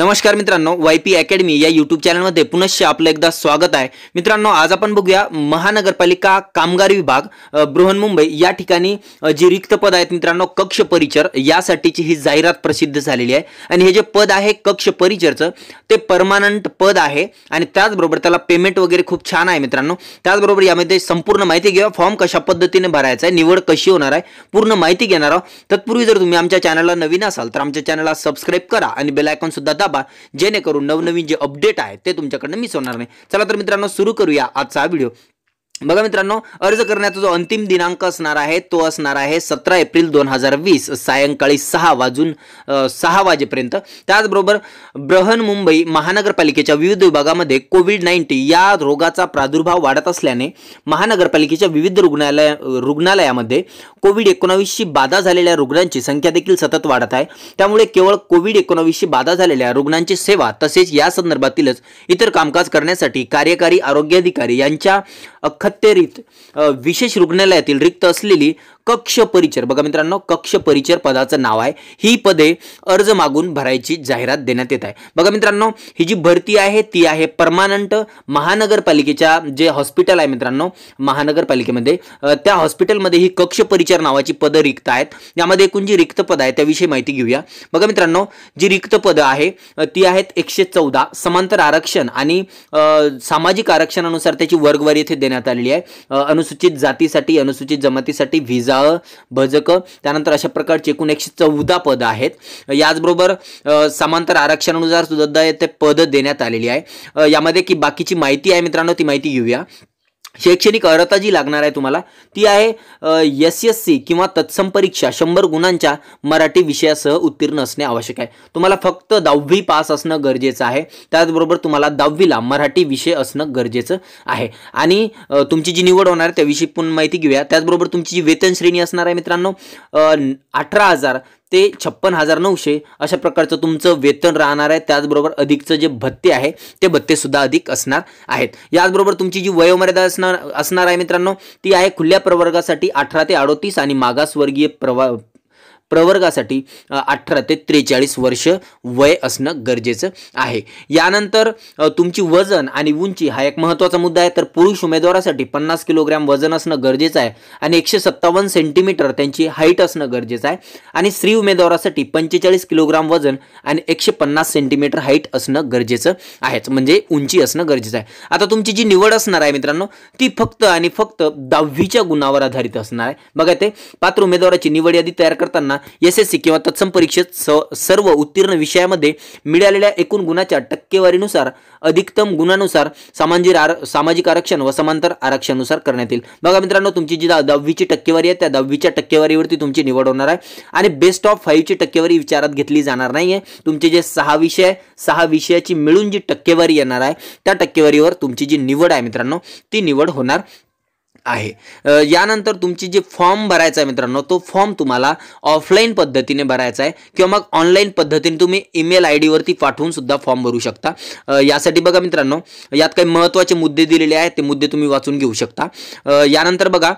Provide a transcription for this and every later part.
नमस्कार मित्रांनो Y P academy या युट्यूब चॅनलमध्ये पुनश्च आपलं एकदा स्वागत आहे मित्रांनो आज आपण बघूया महानगरपालिका कामगार विभाग बृहन्मुंबई या ठिकाणी जी रिक्त पद आहेत मित्रांनो कक्ष परिचर यासाठीची ही जाहिरात प्रसिद्ध झालेली आहे आणि हे जे पद आहे कक्ष परिचरचं ते परमानंट पद आहे आणि त्याचबरोबर त्याला पेमेंट वगैरे खूप छान आहे मित्रांनो त्याचबरोबर यामध्ये संपूर्ण माहिती घेऊया फॉर्म कशा पद्धतीने भरायचा आहे निवड कशी होणार आहे पूर्ण माहिती घेणार आहोत तत्पूर्वी जर तुम्ही आमच्या चॅनलला नवीन असाल तर आमच्या चॅनलला सबस्क्राईब करा आणि सुद्धा सुद्धा दाबा जेणेकरून नवनवीन जे अपडेट आहे ते तुमच्याकडनं मिस होणार नाही चला तर मित्रांनो सुरू करूया आजचा व्हिडिओ बघा मित्रांनो अर्ज करण्याचा जो अंतिम दिनांक असणार आहे तो असणार आहे सतरा एप्रिल दोन हजार वीस सायंकाळी सहा वाजून सहा वाजेपर्यंत त्याचबरोबर ब्रहन मुंबई महानगरपालिकेच्या विविध विभागामध्ये कोविड नाईन्टीन या रोगाचा प्रादुर्भाव वाढत असल्याने महानगरपालिकेच्या विविध रुग्णालय रुग्णालयामध्ये कोविड एकोणावीसशी बाधा झालेल्या रुग्णांची संख्या देखील सतत वाढत आहे त्यामुळे केवळ कोविड एकोणावीसशी बाधा झालेल्या रुग्णांची सेवा तसेच या संदर्भातीलच इतर कामकाज करण्यासाठी कार्यकारी आरोग्य अधिकारी यांच्या अखत्यारीत विशेष रुग्णालयातील रिक्त असलेली कक्ष परिचर बघा मित्रांनो कक्ष परिचर पदाचं नाव आहे ही पदे अर्ज मागून भरायची जाहिरात देण्यात येत आहे बघा मित्रांनो ही जी भरती आहे ती आहे परमानंट महानगरपालिकेच्या जे हॉस्पिटल आहे मित्रांनो महानगरपालिकेमध्ये त्या हॉस्पिटलमध्ये ही कक्ष परिचर नावाची पदं रिक्त आहेत यामध्ये एकूण जी रिक्त पद आहे त्याविषयी माहिती घेऊया बघा मित्रांनो जी रिक्त पदं आहे ती आहेत एकशे चौदा समांतर आरक्षण आणि सामाजिक आरक्षणानुसार त्याची वर्गवारी येथे देण्यात आलेली आहे अनुसूचित जातीसाठी अनुसूचित जमातीसाठी व्हिजा भजक त्यानंतर अशा प्रकारची एकूण एकशे चौदा पद आहेत याचबरोबर समांतर आरक्षणानुसार सुद्धा ते पद देण्यात आलेली आहे यामध्ये की बाकीची माहिती आहे मित्रांनो ती माहिती घेऊया शैक्षणिक अर्हता जी लागणार आहे तुम्हाला ती आहे एस एस सी किंवा तत्सम परीक्षा शंभर गुणांच्या मराठी विषयासह उत्तीर्ण असणे आवश्यक आहे तुम्हाला फक्त दहावी पास असणं गरजेचं आहे त्याचबरोबर तुम्हाला दहावीला मराठी विषय असणं गरजेचं आहे आणि तुमची जी निवड होणार आहे त्याविषयी पण माहिती घेऊया त्याचबरोबर तुमची जी वेतन श्रेणी असणार आहे मित्रांनो अठरा हजार ते छप्पन हजार नऊशे अशा प्रकारचं तुमचं वेतन राहणार आहे त्याचबरोबर अधिकचं जे भत्ते आहे ते भत्ते भत्तेसुद्धा अधिक असणार आहेत याचबरोबर तुमची जी वयोमर्यादा असणार असणार आहे मित्रांनो ती आहे खुल्या प्रवर्गासाठी अठरा ते अडोतीस आणि मागासवर्गीय प्रवा प्रवर्गासाठी अठरा ते त्रेचाळीस वर्ष वय असणं गरजेचं आहे यानंतर तुमची वजन आणि उंची हा एक महत्त्वाचा मुद्दा आहे तर पुरुष उमेदवारासाठी पन्नास किलोग्रॅम वजन असणं गरजेचं आहे आणि एकशे सत्तावन्न सेंटीमीटर त्यांची हाईट असणं गरजेचं आहे आणि स्त्री उमेदवारासाठी पंचेचाळीस किलोग्राम वजन आणि एकशे पन्नास सेंटीमीटर हाईट असणं गरजेचं आहेच म्हणजे उंची असणं गरजेचं आहे आता तुमची जी निवड असणार आहे मित्रांनो ती फक्त आणि फक्त दहावीच्या गुणावर आधारित असणार आहे बघा ते पात्र उमेदवाराची निवड यादी तयार करताना एस एस सी किंवा तत्सम परीक्षेत स सर्व उत्तीर्ण विषयामध्ये मिळालेल्या एकूण गुणाच्या टक्केवारीनुसार अधिकतम गुणानुसार सामाजिक आर सामाजिक आरक्षण व समांतर आरक्षणानुसार करण्यात येईल बघा मित्रांनो तुमची जी दहावीची टक्केवारी आहे त्या दहावीच्या टक्केवारीवरती तुमची निवड होणार आहे आणि बेस्ट ऑफ फाईव्हची टक्केवारी विचारात घेतली जाणार नाही आहे तुमचे जे सहा विषय सहा विषयाची मिळून जी टक्केवारी येणार आहे त्या टक्केवारीवर तुमची जी निवड आहे मित्रांनो ती निवड होणार आहे यानंतर तुमची जे फॉर्म भरायचा आहे मित्रांनो तो फॉर्म तुम्हाला ऑफलाईन पद्धतीने भरायचा आहे किंवा मग ऑनलाईन पद्धतीने तुम्ही ईमेल आय डीवरती पाठवून सुद्धा फॉर्म भरू शकता यासाठी बघा मित्रांनो यात काही महत्त्वाचे मुद्दे दिलेले आहेत ते मुद्दे तुम्ही वाचून घेऊ शकता यानंतर बघा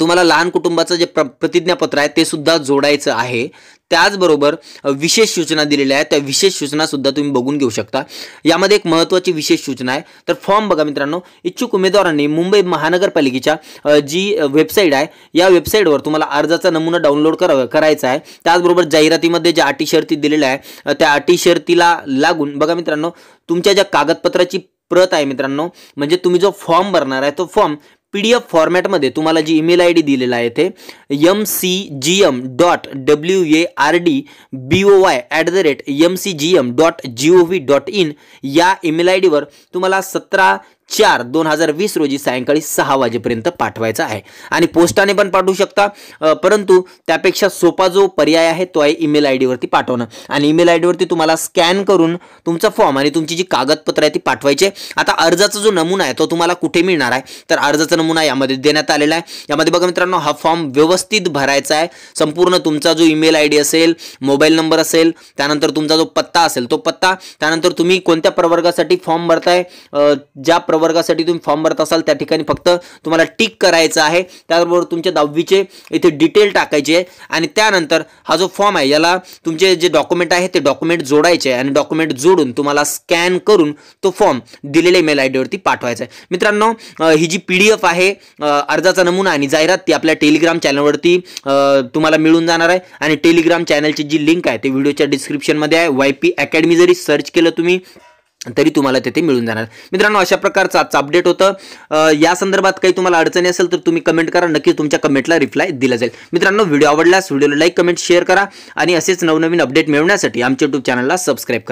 तुम्हाला लहान कुटुंबाचं जे प्र प्रतिज्ञापत्र आहे ते सुद्धा जोडायचं आहे त्याचबरोबर विशेष सूचना दिलेल्या आहेत त्या विशेष सूचनासुद्धा तुम्ही बघून घेऊ शकता यामध्ये एक महत्त्वाची विशेष सूचना आहे तर फॉर्म बघा मित्रांनो इच्छुक उमेदवारांनी मुंबई महानगरपालिकेच्या जी वेबसाईट आहे या वेबसाईटवर तुम्हाला अर्जाचा नमुना डाउनलोड करा करायचा आहे त्याचबरोबर जाहिरातीमध्ये ज्या अटी शर्ती दिलेल्या आहे त्या अटी शर्तीला लागून बघा मित्रांनो तुमच्या ज्या कागदपत्राची प्रत आहे मित्रांनो म्हणजे तुम्ही जो फॉर्म भरणार आहे तो फॉर्म पी डी एफ फॉर्मॅटमध्ये तुम्हाला जी ईमेल आय डी दिलेला आहे ते M C G M dot W A R D B O Y at the rate M C G M dot G O V dot in या email I डीवर तुम्हाला सतरा चार दोन हजार वीस रोजी सायंकाळी सहा वाजेपर्यंत पाठवायचा आहे आणि पोस्टाने पण पाठवू शकता परंतु त्यापेक्षा सोपा जो पर्याय आहे तो आहे ईमेल आय डीवरती पाठवणं आणि ईमेल आय डीवरती तुम्हाला स्कॅन करून तुमचा फॉर्म आणि तुमची जी कागदपत्र आहे ती पाठवायचे आता अर्जाचा जो नमुना आहे तो तुम्हाला कुठे मिळणार आहे तर अर्जाचा नमुना यामध्ये देण्यात आलेला आहे यामध्ये बघा मित्रांनो हा फॉर्म व्यवस्थित भरायचा आहे संपूर्ण तुमचा जो ईमेल आय डी असेल मोबाईल नंबर असेल त्यानंतर तुमचा जो पत्ता असेल तो पत्ता त्यानंतर तुम्ही कोणत्या प्रवर्गासाठी फॉर्म भरताय ज्या प्र वर्गासाठी तुम्ही फॉर्म भरत असाल त्या ठिकाणी फक्त तुम्हाला टिक करायचं आहे त्याचबरोबर तुमच्या दहावीचे इथे डिटेल टाकायचे आहे आणि त्यानंतर हा जो फॉर्म आहे याला तुमचे जे डॉक्युमेंट आहे ते डॉक्युमेंट जोडायचे आहे आणि डॉक्युमेंट जोडून तुम्हाला स्कॅन करून तो फॉर्म दिलेल्या मेल आय डीवरती पाठवायचा आहे मित्रांनो ही जी पी डी एफ आहे अर्जाचा नमुना आणि जाहिरात ती आपल्या टेलिग्राम चॅनलवरती तुम्हाला मिळून जाणार आहे आणि टेलिग्राम चॅनलची जी लिंक आहे ते व्हिडिओच्या डिस्क्रिप्शनमध्ये आहे वाय पी अकॅडमी जरी सर्च केलं तुम्ही तरी तुम्हाला तेथे मिळून जाणार मित्रांनो अशा प्रकारचं आजचं अपडेट होतं या संदर्भात काही तुम्हाला अडचणी असेल तर तुम्ही कमेंट करा नक्की तुमच्या कमेंटला रिप्लाय दिला जाईल मित्रांनो व्हिडिओ आवडल्यास व्हिडिओला लाईक कमेंट शेअर करा आणि असेच नवनवीन अपडेट मिळवण्यासाठी आमच्या युट्यूब चॅनलला सबस्क्राईब करा